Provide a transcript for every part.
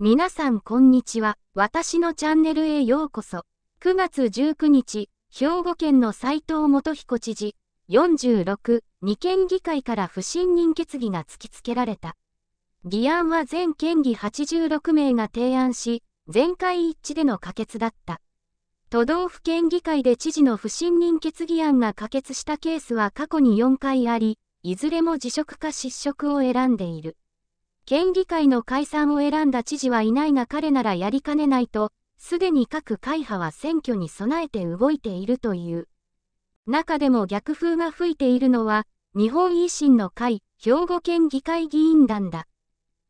皆さんこんにちは。私のチャンネルへようこそ。9月19日、兵庫県の斉藤元彦知事、46、2県議会から不信任決議が突きつけられた。議案は全県議86名が提案し、全会一致での可決だった。都道府県議会で知事の不信任決議案が可決したケースは過去に4回あり、いずれも辞職か失職を選んでいる。県議会の解散を選んだ知事はいないが彼ならやりかねないと、すでに各会派は選挙に備えて動いているという。中でも逆風が吹いているのは、日本維新の会、兵庫県議会議員団だ。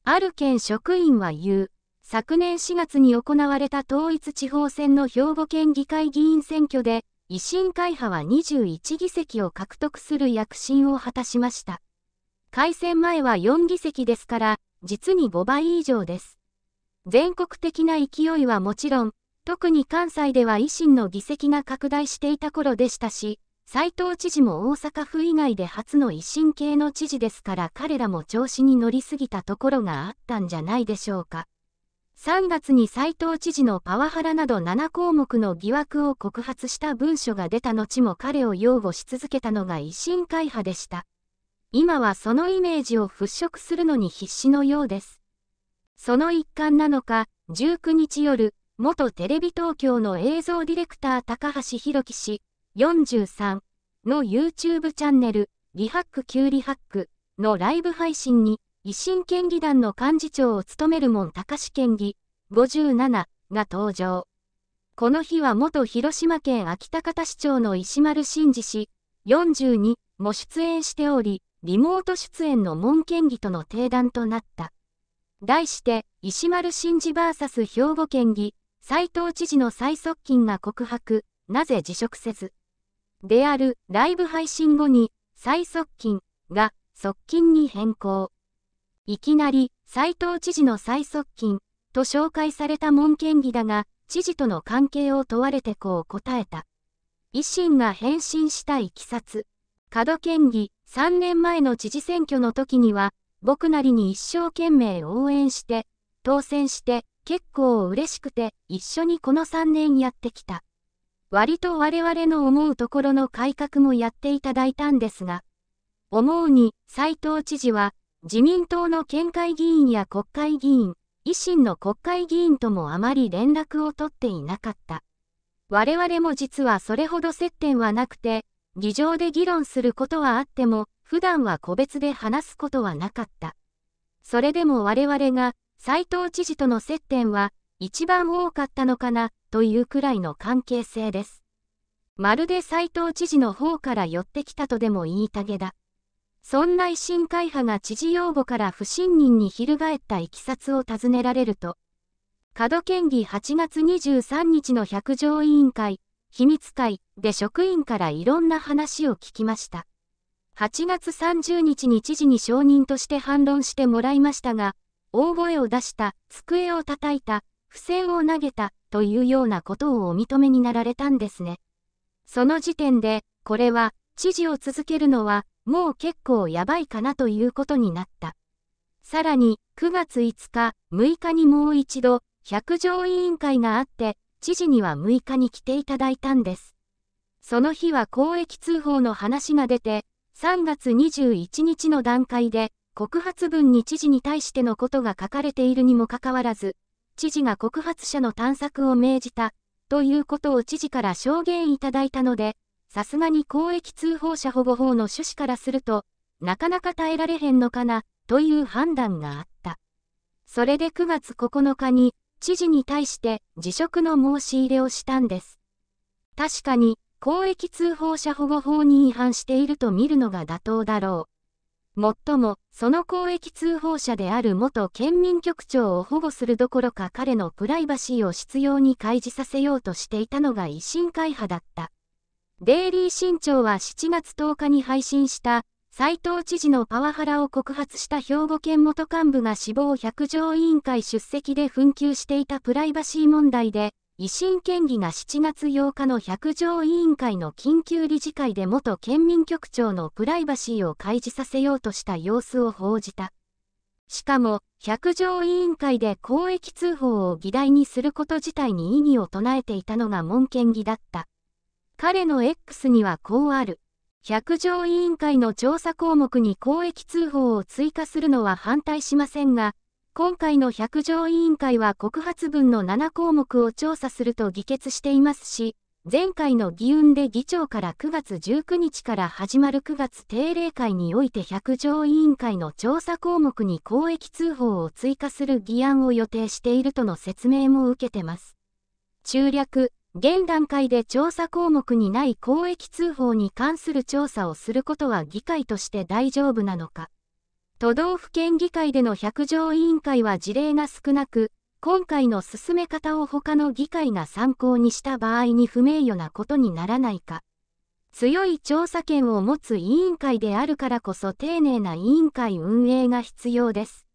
ある県職員は言う。昨年4月に行われた統一地方選の兵庫県議会議員選挙で、維新会派は21議席を獲得する躍進を果たしました。改選前は4議席ですから、実に5倍以上です。全国的な勢いはもちろん、特に関西では維新の議席が拡大していた頃でしたし、斉藤知事も大阪府以外で初の維新系の知事ですから彼らも調子に乗りすぎたところがあったんじゃないでしょうか。3月に斉藤知事のパワハラなど7項目の疑惑を告発した文書が出た後も彼を擁護し続けたのが維新会派でした。今はそのイメージを払拭するのに必死のようです。その一環なのか、19日夜、元テレビ東京の映像ディレクター高橋博樹氏43の YouTube チャンネルリハックーリハックのライブ配信に維新県議団の幹事長を務める門高志県議57が登場。この日は元広島県秋田方市長の石丸真二氏42も出演しており、リモート出演の門県議との定談となった。題して、石丸真二 VS 兵庫県議、斎藤知事の最側近が告白、なぜ辞職せず。である、ライブ配信後に、最側近が、側近に変更。いきなり、斎藤知事の最側近、と紹介された門県議だが、知事との関係を問われてこう答えた。維新が返信したいきさつ。門県議、3年前の知事選挙の時には、僕なりに一生懸命応援して、当選して、結構嬉しくて、一緒にこの3年やってきた。割と我々の思うところの改革もやっていただいたんですが、思うに、斉藤知事は、自民党の県会議員や国会議員、維新の国会議員ともあまり連絡を取っていなかった。我々も実はそれほど接点はなくて、議場で議論することはあっても、普段は個別で話すことはなかった。それでも我々が、斎藤知事との接点は、一番多かったのかな、というくらいの関係性です。まるで斎藤知事の方から寄ってきたとでも言いたげだ。そんな維新会派が知事擁護から不信任に翻ったいきさつを尋ねられると、門県議8月23日の百条委員会、秘密会、で職員からいろんな話を聞きました。8月30日に知事に承認として反論してもらいましたが、大声を出した、机を叩いた、不正を投げた、というようなことをお認めになられたんですね。その時点で、これは、知事を続けるのは、もう結構やばいかなということになった。さらに、9月5日、6日にもう一度、百条委員会があって、知事には6日に来ていただいたんです。その日は公益通報の話が出て、3月21日の段階で、告発文に知事に対してのことが書かれているにもかかわらず、知事が告発者の探索を命じた、ということを知事から証言いただいたので、さすがに公益通報者保護法の趣旨からすると、なかなか耐えられへんのかな、という判断があった。それで9月9日に、知事に対して辞職の申し入れをしたんです。確かに、公益通報者保護法に違反していると見るのが妥当だろう。もっとも、その公益通報者である元県民局長を保護するどころか彼のプライバシーを執拗に開示させようとしていたのが維新会派だった。デイリー新潮は7月10日に配信した斉藤知事のパワハラを告発した兵庫県元幹部が死亡百条委員会出席で紛糾していたプライバシー問題で、維新県議が7月8日の百条委員会の緊急理事会で元県民局長のプライバシーを開示させようとした様子を報じた。しかも、百条委員会で公益通報を議題にすること自体に異議を唱えていたのが門県議だった。彼の X にはこうある。百条委員会の調査項目に公益通報を追加するのは反対しませんが、今回の百条委員会は告発文の7項目を調査すると議決していますし、前回の議運で議長から9月19日から始まる9月定例会において百条委員会の調査項目に公益通報を追加する議案を予定しているとの説明も受けてます。中略、現段階で調査項目にない公益通報に関する調査をすることは議会として大丈夫なのか。都道府県議会での百条委員会は事例が少なく、今回の進め方を他の議会が参考にした場合に不名誉なことにならないか。強い調査権を持つ委員会であるからこそ丁寧な委員会運営が必要です。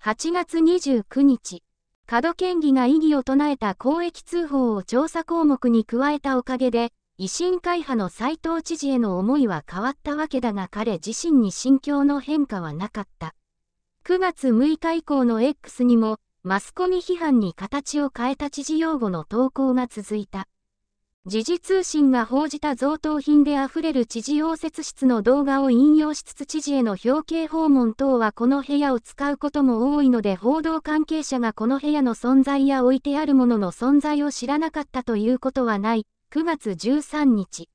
8月29日、角県議が異議を唱えた公益通報を調査項目に加えたおかげで、維新会派の斎藤知事への思いは変わったわけだが彼自身に心境の変化はなかった。9月6日以降の X にも、マスコミ批判に形を変えた知事用語の投稿が続いた。時事通信が報じた贈答品で溢れる知事応接室の動画を引用しつつ知事への表敬訪問等はこの部屋を使うことも多いので報道関係者がこの部屋の存在や置いてあるものの存在を知らなかったということはない。9月13日、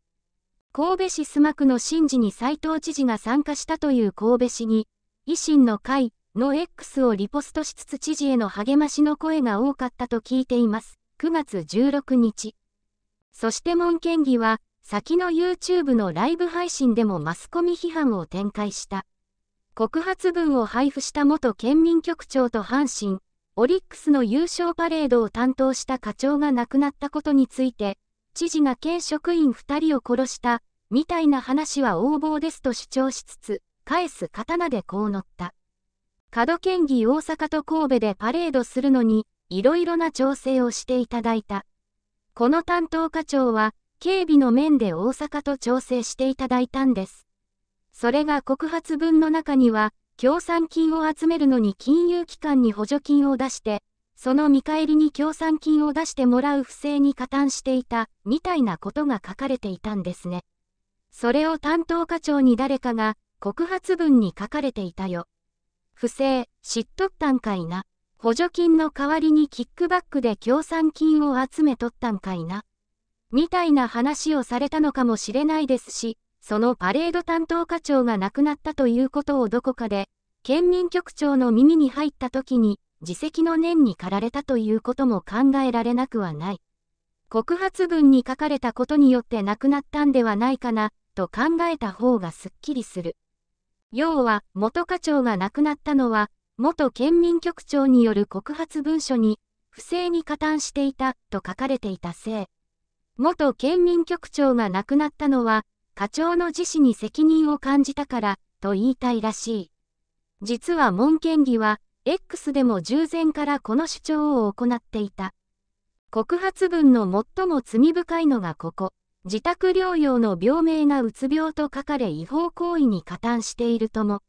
神戸市須磨区の神事に斉藤知事が参加したという神戸市に、維新の会の X をリポストしつつ知事への励ましの声が多かったと聞いています。9月16日。そして門県議は、先の YouTube のライブ配信でもマスコミ批判を展開した。告発文を配布した元県民局長と阪神、オリックスの優勝パレードを担当した課長が亡くなったことについて、知事が県職員2人を殺した、みたいな話は横暴ですと主張しつつ、返す刀でこう乗った。角県議大阪と神戸でパレードするのに、いろいろな調整をしていただいた。この担当課長は、警備の面で大阪と調整していただいたんです。それが告発文の中には、協賛金を集めるのに金融機関に補助金を出して、その見返りに協賛金を出してもらう不正に加担していた、みたいなことが書かれていたんですね。それを担当課長に誰かが、告発文に書かれていたよ。不正、知っとったんかいな。補助金の代わりにキックバックで協賛金を集めとったんかいな。みたいな話をされたのかもしれないですし、そのパレード担当課長が亡くなったということをどこかで、県民局長の耳に入った時に、自責の念に駆られたということも考えられなくはない。告発文に書かれたことによって亡くなったんではないかな、と考えた方がすっきりする。要は、元課長が亡くなったのは、元県民局長による告発文書に、不正に加担していた、と書かれていたせい。元県民局長が亡くなったのは、課長の自死に責任を感じたから、と言いたいらしい。実は門県議は、X でも従前からこの主張を行っていた。告発文の最も罪深いのがここ。自宅療養の病名がうつ病と書かれ違法行為に加担しているとも。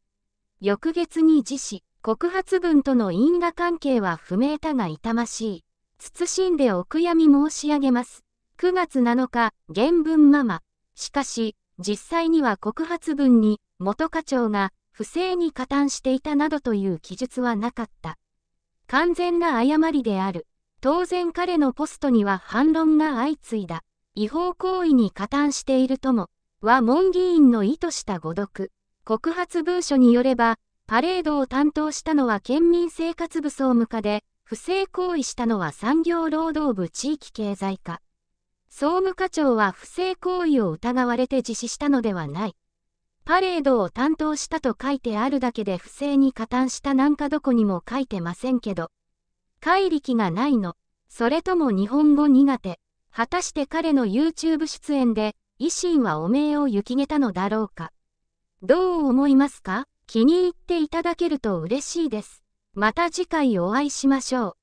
翌月に自死、告発文との因果関係は不明だが痛ましい。謹んでお悔やみ申し上げます。9月7日、原文ママ。しかし、実際には告発文に、元課長が、不正に加担していたなどという記述はなかった。完全な誤りである。当然彼のポストには反論が相次いだ。違法行為に加担しているとも、は門議員の意図した誤読。告発文書によれば、パレードを担当したのは県民生活部総務課で、不正行為したのは産業労働部地域経済課。総務課長は不正行為を疑われて実施したのではない。パレードを担当したと書いてあるだけで不正に加担したなんかどこにも書いてませんけど。怪力がないの。それとも日本語苦手。果たして彼の YouTube 出演で、維新は汚名を雪げたのだろうか。どう思いますか気に入っていただけると嬉しいです。また次回お会いしましょう。